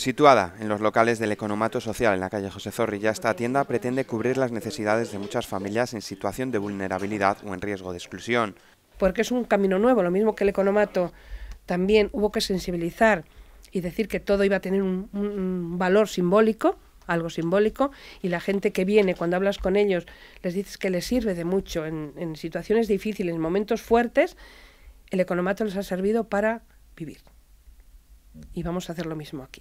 Situada en los locales del Economato Social en la calle José Zorrilla, esta tienda pretende cubrir las necesidades de muchas familias en situación de vulnerabilidad o en riesgo de exclusión. Porque es un camino nuevo, lo mismo que el Economato también hubo que sensibilizar y decir que todo iba a tener un, valor simbólico, algo simbólico, y la gente que viene, cuando hablas con ellos, les dices que les sirve de mucho en situaciones difíciles, en momentos fuertes, el economato les ha servido para vivir. Y vamos a hacer lo mismo aquí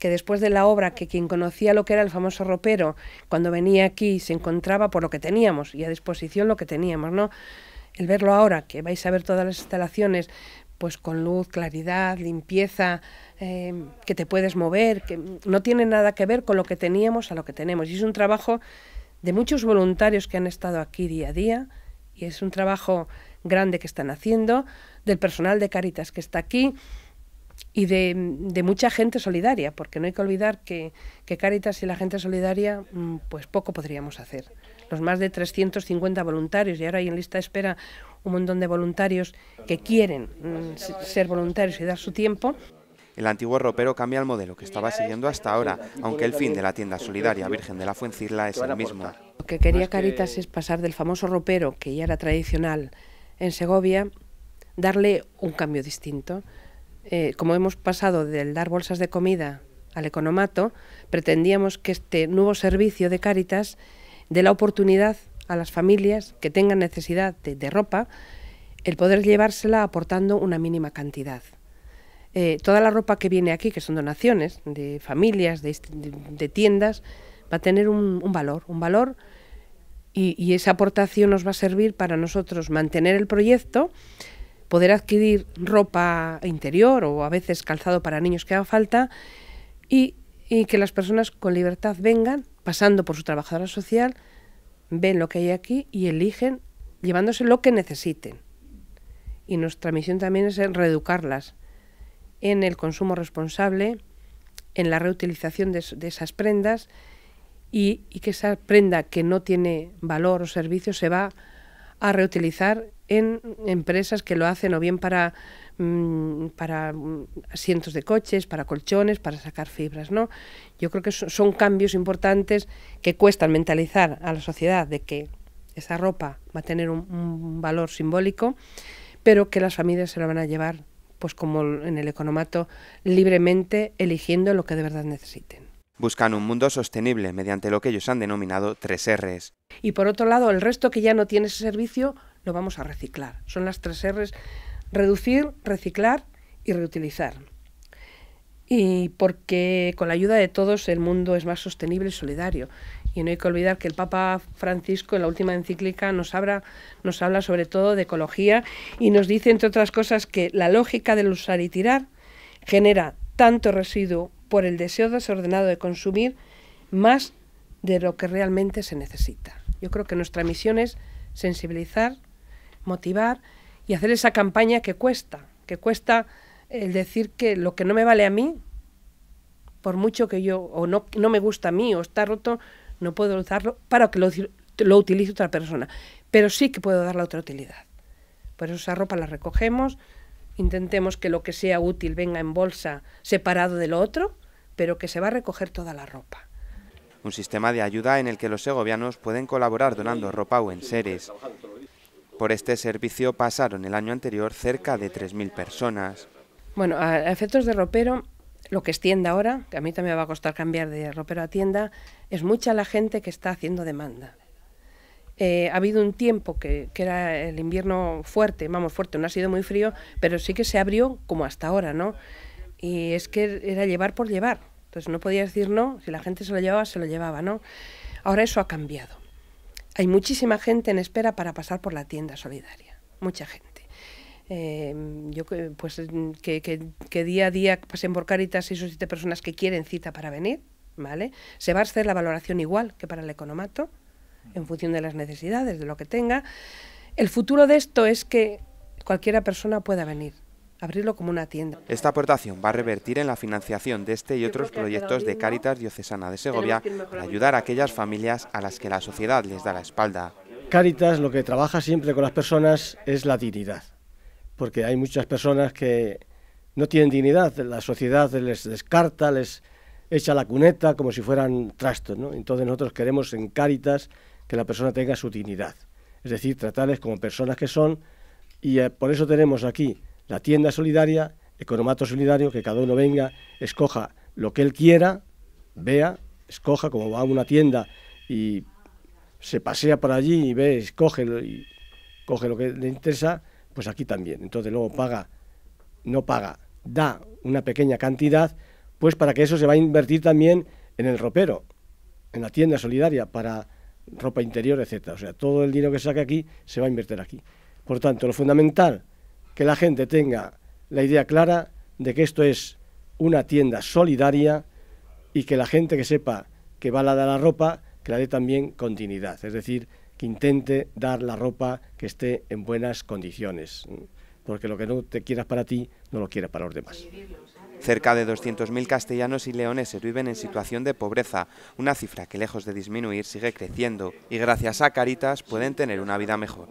que después de la obra, que quien conocía lo que era el famoso ropero, cuando venía aquí se encontraba por lo que teníamos y a disposición lo que teníamos, ¿no? El verlo ahora, que vais a ver todas las instalaciones, pues con luz, claridad, limpieza, eh, que te puedes mover, que no tiene nada que ver con lo que teníamos a lo que tenemos. Y es un trabajo de muchos voluntarios que han estado aquí día a día y es un trabajo grande que están haciendo, del personal de Caritas que está aquí, y de, mucha gente solidaria, porque no hay que olvidar que, que Cáritas y la gente solidaria, mm, pues poco podríamos hacer. Los más de 350 voluntarios, y ahora hay en lista de espera un montón de voluntarios que quieren mm, ser voluntarios y dar su tiempo. El antiguo ropero cambia el modelo que estaba siguiendo este hasta ahora, aunque el fin de la tienda solidaria Virgen de la Fuencirla es el mismo. Lo que quería Caritas es pasar del famoso ropero, que ya era tradicional en Segovia, darle un cambio distinto. Eh, como hemos pasado del dar bolsas de comida al economato, pretendíamos que este nuevo servicio de Cáritas dé la oportunidad a las familias que tengan necesidad de, ropa el poder llevársela aportando una mínima cantidad. Eh, toda la ropa que viene aquí, que son donaciones de familias, de, este, tiendas, va a tener un, valor, un valor y, esa aportación nos va a servir para nosotros mantener el proyecto, poder adquirir ropa interior o a veces calzado para niños que haga falta y, que las personas con libertad vengan, pasando por su trabajadora social, ven lo que hay aquí y eligen llevándose lo que necesiten. Y nuestra misión también es reeducarlas en el consumo responsable, en la reutilización de, esas prendas y, que esa prenda que no tiene valor o servicio se va a reutilizar en empresas que lo hacen o bien para, mm, para mm, asientos de coches, para colchones, para sacar fibras, ¿no? Yo creo que son cambios importantes que cuestan mentalizar a la sociedad de que esa ropa va a tener un, valor simbólico, pero que las familias se la van a llevar, pues como en el economato, libremente eligiendo lo que de verdad necesiten buscan un mundo sostenible mediante lo que ellos han denominado tres Rs. Y por otro lado, el resto que ya no tiene ese servicio lo vamos a reciclar. Son las tres R's, reducir, reciclar y reutilizar. Y porque con la ayuda de todos el mundo es más sostenible y solidario. Y no hay que olvidar que el Papa Francisco en la última encíclica nos habla, nos habla sobre todo de ecología y nos dice, entre otras cosas, que la lógica del usar y tirar genera tanto residuo por el deseo desordenado de consumir más de lo que realmente se necesita. Yo creo que nuestra misión es sensibilizar motivar y hacer esa campaña que cuesta, que cuesta el decir que lo que no me vale a mí, por mucho que yo, o no, me gusta a mí, o está roto, no puedo usarlo para que lo, utilice otra persona. Pero sí que puedo darle otra utilidad. Por eso esa ropa la recogemos, intentemos que lo que sea útil venga en bolsa separado de lo otro, pero que se va a recoger toda la ropa un sistema de ayuda en el que los segovianos pueden colaborar donando ropa o enseres. Por este servicio pasaron el año anterior cerca de 3.000 personas. Bueno, a efectos de ropero, lo que es tienda ahora, que a mí también me va a costar cambiar de ropero a tienda, es mucha la gente que está haciendo demanda. Eh, ha habido un tiempo que, que, era el invierno fuerte, vamos, fuerte, no ha sido muy frío, pero sí que se abrió como hasta ahora, ¿no? Y es que era llevar por llevar. Entonces no podía decir no, si la gente se lo llevaba, se lo llevaba, ¿no? Ahora eso ha cambiado hay muchísima gente en espera para pasar por la tienda solidaria, mucha gente. Eh, yo pues que, día a día pasen por Caritas seis o siete personas que quieren cita para venir, ¿vale? Se va a hacer la valoración igual que para el economato, en función de las necesidades, de lo que tenga. El futuro de esto es que cualquiera persona pueda venir abrirlo como una tienda. Esta aportación va a revertir en la financiación de este y otros proyectos de Cáritas Diocesana de Segovia para ayudar a aquellas familias a las que la sociedad les da la espalda. Cáritas lo que trabaja siempre con las personas es la dignidad, porque hay muchas personas que no tienen dignidad, la sociedad les descarta, les echa la cuneta como si fueran trastos, ¿no? Entonces nosotros queremos en Cáritas que la persona tenga su dignidad, es decir, tratarles como personas que son y eh, por eso tenemos aquí la tienda solidaria, economato solidario, que cada uno venga, escoja lo que él quiera, vea, escoja como va a una tienda y se pasea por allí y ve, escoge coge lo que le interesa, pues aquí también. Entonces luego paga, no paga, da una pequeña cantidad, pues para que eso se va a invertir también en el ropero, en la tienda solidaria, para ropa interior, etcétera. O sea, todo el dinero que se saque aquí se va a invertir aquí. Por tanto, lo fundamental que la gente tenga la idea clara de que esto es una tienda solidaria y que la gente que sepa que va a la de la ropa, que la dé también continuidad, es decir, que intente dar la ropa que esté en buenas condiciones, porque lo que no te quieras para ti, no lo quieras para los demás. Cerca de 200.000 castellanos y leoneses viven en situación de pobreza, una cifra que lejos de disminuir sigue creciendo y gracias a Caritas pueden tener una vida mejor.